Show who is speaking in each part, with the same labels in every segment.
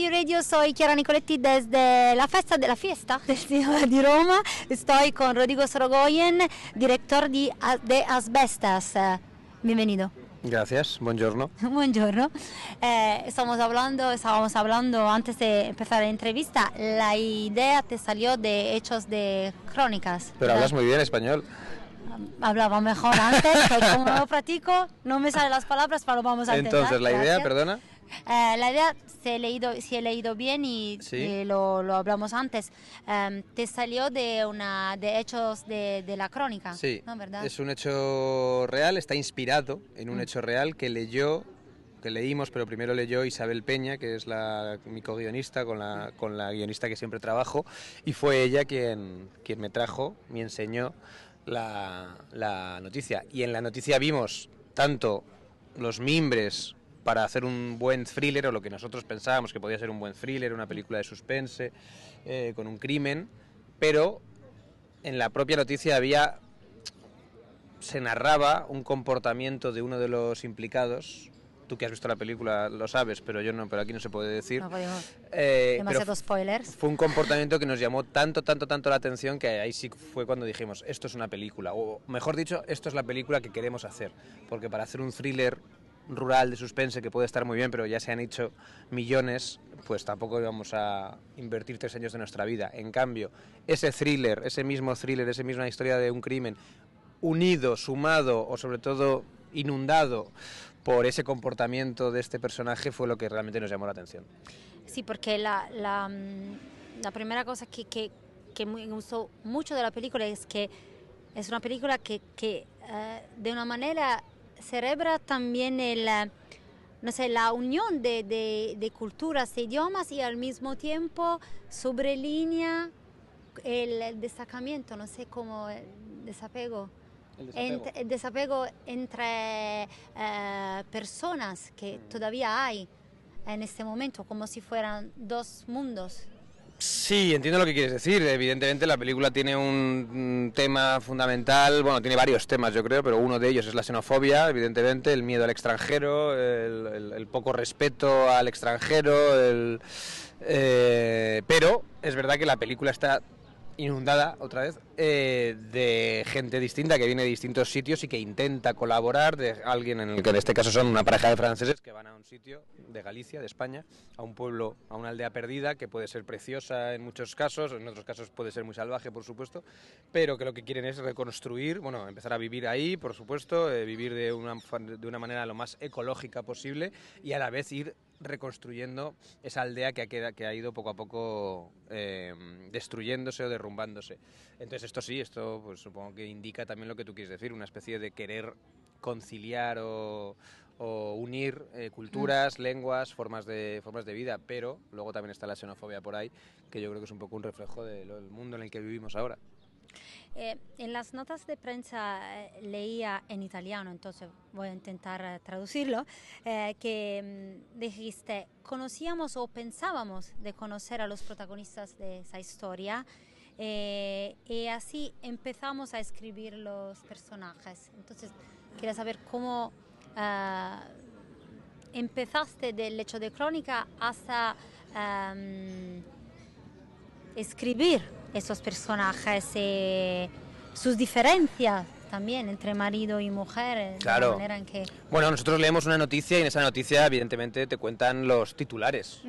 Speaker 1: Radio, soy Chiara Nicoletti desde la Festa de la Fiesta de Roma. Estoy con Rodrigo Sorogoyen, director de, Asbestas. Eh, bienvenido.
Speaker 2: Gracias, buongiorno.
Speaker 1: buongiorno. Eh, estamos hablando, estábamos hablando antes de empezar la entrevista, la idea te salió de hechos de crónicas. Pero hablas
Speaker 2: muy bien español.
Speaker 1: Ah, hablaba mejor antes, pero como no practico, no me salen las palabras, pero vamos a intentar. Entonces, la idea, perdona. Eh, la idea, si he leído, si he leído bien y, eh, lo, lo, hablamos antes, em, te salió de, una, de hechos de, de la crónica. ¿verdad? es
Speaker 2: un hecho real, está inspirado en un mm. hecho real que leyó que leímos, pero primero leyó Isabel Peña, que es la, mi co-guionista, con la, con la guionista que siempre trabajo, y fue ella quien, quien me trajo, me enseñó la, la noticia. Y en la noticia vimos tanto los mimbres para hacer un buen thriller, o lo que nosotros pensábamos que podía ser un buen thriller, una película de suspense, eh, con un crimen, pero en la propia noticia había se narraba un comportamiento de uno de los implicados. Tú que has visto la película lo sabes, pero yo no, pero aquí no se puede decir. No eh, Demasiados spoilers. Fue un comportamiento que nos llamó tanto, tanto, tanto la atención que ahí sí fue cuando dijimos, esto es una película, o mejor dicho, esto es la película que queremos hacer. Porque para hacer un thriller rural de suspense que puede estar muy bien, pero ya se han hecho millones, pues tampoco íbamos a invertir tres años de nuestra vida. En cambio, ese thriller, ese mismo thriller, esa misma historia de un crimen, unido, sumado o sobre todo inundado por ese comportamiento de este personaje fue lo que realmente nos llamó la atención.
Speaker 1: Sí, porque la, mm, primera cosa que, que, me gustó mucho de la película es que es una película que, eh, de una manera Cerebra también el, eh, no sé, la unión de, de, de culturas e idiomas y al mismo tiempo sobrelinea el, el destacamiento, no sé cómo, el desapego. El desapego. entre eh, personas que mm. todavía hay en este momento, como si fueran dos mundos.
Speaker 2: Sí, entiendo lo que quieres decir. Evidentemente la película tiene un tema fundamental, bueno, tiene varios temas yo creo, pero uno de ellos es la xenofobia, evidentemente, el miedo al extranjero, el, poco respeto al extranjero, eh, pero es verdad que la película está inundada otra vez eh, de gente distinta que viene de distintos sitios y que intenta colaborar de alguien en el que en este caso son una pareja de franceses que van a un sitio de Galicia, de España, a un pueblo, a una aldea perdida que puede ser preciosa en muchos casos, en otros casos puede ser muy salvaje por supuesto, pero que lo que quieren es reconstruir, bueno, empezar a vivir ahí por supuesto, eh, vivir de una, de una manera lo más ecológica posible y a la vez ir reconstruyendo esa aldea que ha, que ha ido poco a poco em, destruyéndose o derrumbándose. Entonces esto sí, esto pues, supongo que indica también lo que tú quieres decir, una especie de querer conciliar o, unir eh, culturas, lenguas, formas de, formas de vida, pero luego también está la xenofobia por ahí, que yo creo que es un poco un reflejo del mundo en el que vivimos ahora.
Speaker 1: Eh, en las notas de prensa eh, leía en italiano, entonces voy a intentar eh, traducirlo, que mm, dijiste, conocíamos o pensábamos de conocer a los protagonistas de esa historia y así empezamos a escribir los personajes. Entonces, quería saber cómo... empezaste del hecho de crónica hasta em, escribir esos personajes, y eh, sus diferencias también entre marido y mujer. Eh, claro. que...
Speaker 2: Bueno, nosotros leemos una noticia y en esa noticia evidentemente te cuentan los titulares.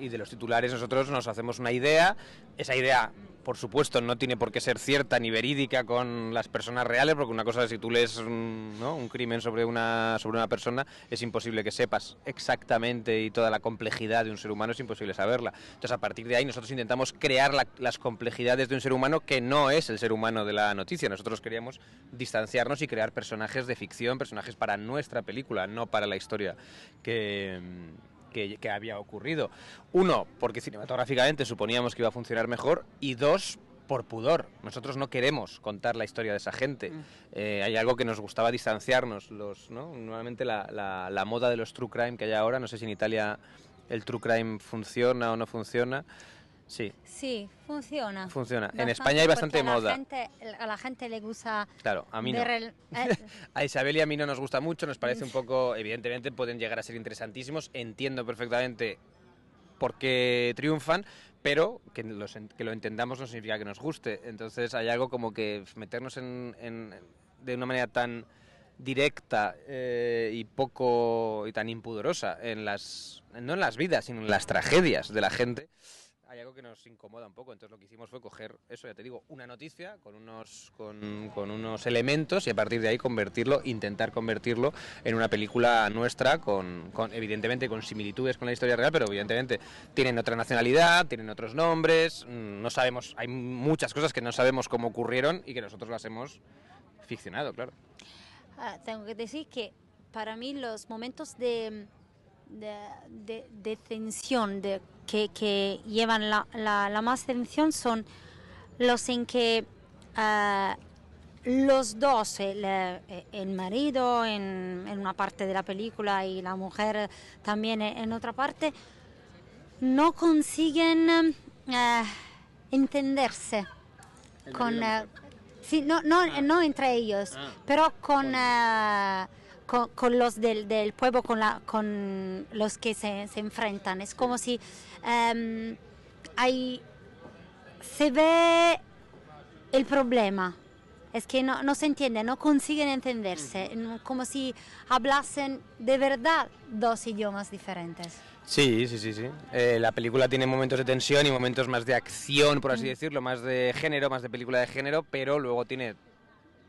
Speaker 2: Y de los titulares nosotros nos hacemos una idea, esa idea por supuesto, no tiene por qué ser cierta ni verídica con las personas reales, porque una cosa si tú lees un, crimen sobre una, sobre una persona, es imposible que sepas exactamente y toda la complejidad de un ser humano es imposible saberla. Entonces, a partir de ahí, nosotros intentamos crear las complejidades de un ser humano que no es el ser humano de la noticia. Nosotros queríamos distanciarnos y crear personajes de ficción, personajes para nuestra película, no para la historia que que, había ocurrido. Uno, porque cinematográficamente suponíamos que iba a funcionar mejor y dos, por pudor. Nosotros no queremos contar la historia de esa gente. Mm. Eh, hay algo que nos gustaba distanciarnos. Los, ¿no? Normalmente la, la, moda de los true crime que hay ahora, no sé si en Italia el true crime funciona o no funciona, Sí.
Speaker 1: Sí, funciona. Funciona. en España hay bastante moda. a la gente le gusta.
Speaker 2: Claro, a mí no. Eh, a Isabel y a mí no nos gusta mucho, nos parece un poco. Evidentemente pueden llegar a ser interesantísimos. Entiendo perfectamente por qué triunfan, pero que, lo entendamos no significa que nos guste. Entonces hay algo como que meternos en, de una manera tan directa eh, y poco y tan impudorosa en las no en las vidas sino en las tragedias de la gente algo que nos incomoda un poco. Entonces lo que hicimos fue coger eso, ya te digo, una noticia con unos, con, unos elementos y a partir de ahí convertirlo, intentar convertirlo en una película nuestra, con, evidentemente con similitudes con la historia real, pero evidentemente tienen otra nacionalidad, tienen otros nombres, mm, no sabemos, hay muchas cosas que no sabemos cómo ocurrieron y que nosotros las hemos ficcionado, claro.
Speaker 1: Ah, tengo que decir que para mí los momentos de de, de tensión que, que, llevan la, la, más tensión son los en que eh, los dos, eh, el, marido en, en, una parte de la película y la mujer también en otra parte, no consiguen eh, entenderse con... no, ah. no, entre ellos, ah. pero con con, los del, pueblo, con, la, con los que se, enfrentan. Es como si em, se ve el problema. Es que no, se entiende, no consiguen entenderse, como si hablasen de verdad dos idiomas diferentes.
Speaker 2: Sí, sí, sí, sí. Eh, la película tiene momentos de tensión y momentos más de acción, por así decirlo, más de género, más de película de género, pero luego tiene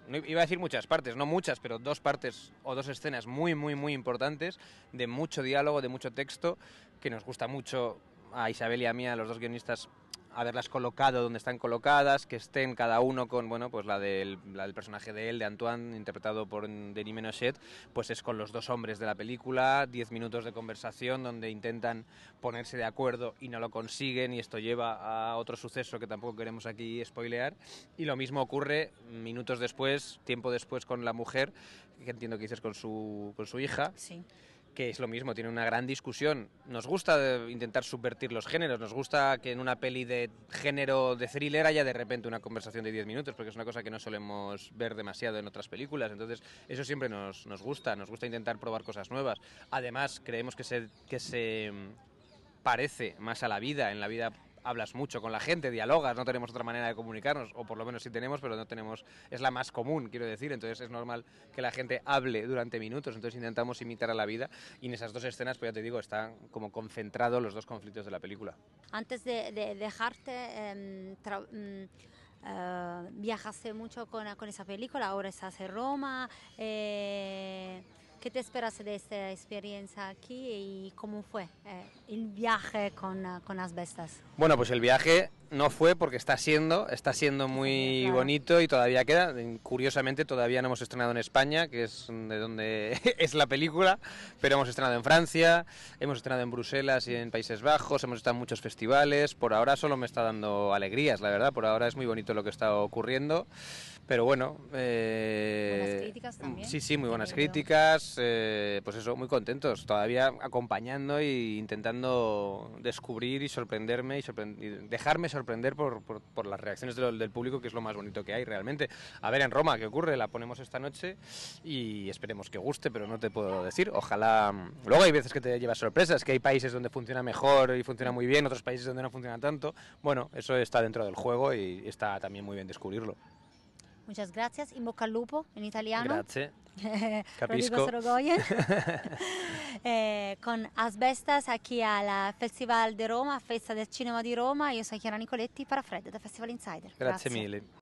Speaker 2: iba a decir muchas partes, no muchas, pero dos partes o dos escenas muy, muy, muy importantes, de mucho diálogo, de mucho texto, que nos gusta mucho a Isabel y a mí, a los dos guionistas, haberlas colocado donde están colocadas, que estén cada uno con, bueno, pues la del, personaje de él, de Antoine, interpretado por Denis Menochet, pues es con los dos hombres de la película, 10 minutos de conversación donde intentan ponerse de acuerdo y no lo consiguen y esto lleva a otro suceso que tampoco queremos aquí spoilear. Y lo mismo ocurre minutos después, tiempo después con la mujer, que entiendo que dices con su, con su hija. Sí que es lo mismo, tiene una gran discusión. Nos gusta eh, intentar subvertir los géneros, nos gusta que en una peli de género de thriller haya de repente una conversación de 10 minutos, porque es una cosa que no solemos ver demasiado en otras películas, entonces eso siempre nos, gusta, nos gusta intentar probar cosas nuevas. Además, creemos que se, que se mm, parece más a la vida, en la vida hablas mucho con la gente, dialogas, no tenemos otra manera de comunicarnos, o por lo menos sí tenemos, pero no tenemos, es la más común, quiero decir, entonces es normal que la gente hable durante minutos, entonces intentamos imitar a la vida y en esas dos escenas, pues ya te digo, están como concentrados los dos conflictos de la película.
Speaker 1: Antes de, dejarte... Em, mm, eh, viajaste mucho con, esa película, ahora estás en Roma. Eh, ¿Qué te esperas de esta experiencia aquí y cómo fue eh, el viaje con, eh, con, bestas?
Speaker 2: Bueno, pues el viaje no fue porque está siendo, está siendo muy bonito y todavía queda. Curiosamente todavía no hemos estrenado en España, que es de donde es la película, pero hemos estrenado en Francia, hemos estrenado en Bruselas y en Países Bajos, hemos estado en muchos festivales. Por ahora solo me está dando alegrías, la verdad. Por ahora es muy bonito lo que está ocurriendo. Pero bueno. Eh, Sí, sí, muy buenas críticas. Eh, pues eso, muy contentos. Todavía acompañando e intentando descubrir y sorprenderme y, dejarme sorprender por, las reacciones del, del, público, que es lo más bonito que hay realmente. A ver en Roma qué ocurre. La ponemos esta noche y esperemos que guste, pero no te puedo decir. Ojalá. Luego hay veces que te llevas sorpresas, que hay países donde funciona mejor y funciona muy bien, otros países donde no funciona tanto. Bueno, eso está dentro del juego y está también muy bien descubrirlo.
Speaker 1: Muchas gracias, in bocca al lupo in italiano. Grazie. Capisco. eh, con Asbestas qui al Festival di Roma, Festa del Cinema di Roma. Io sono Chiara Nicoletti, Parafredda da Festival Insider. Grazie, grazie.
Speaker 2: mille.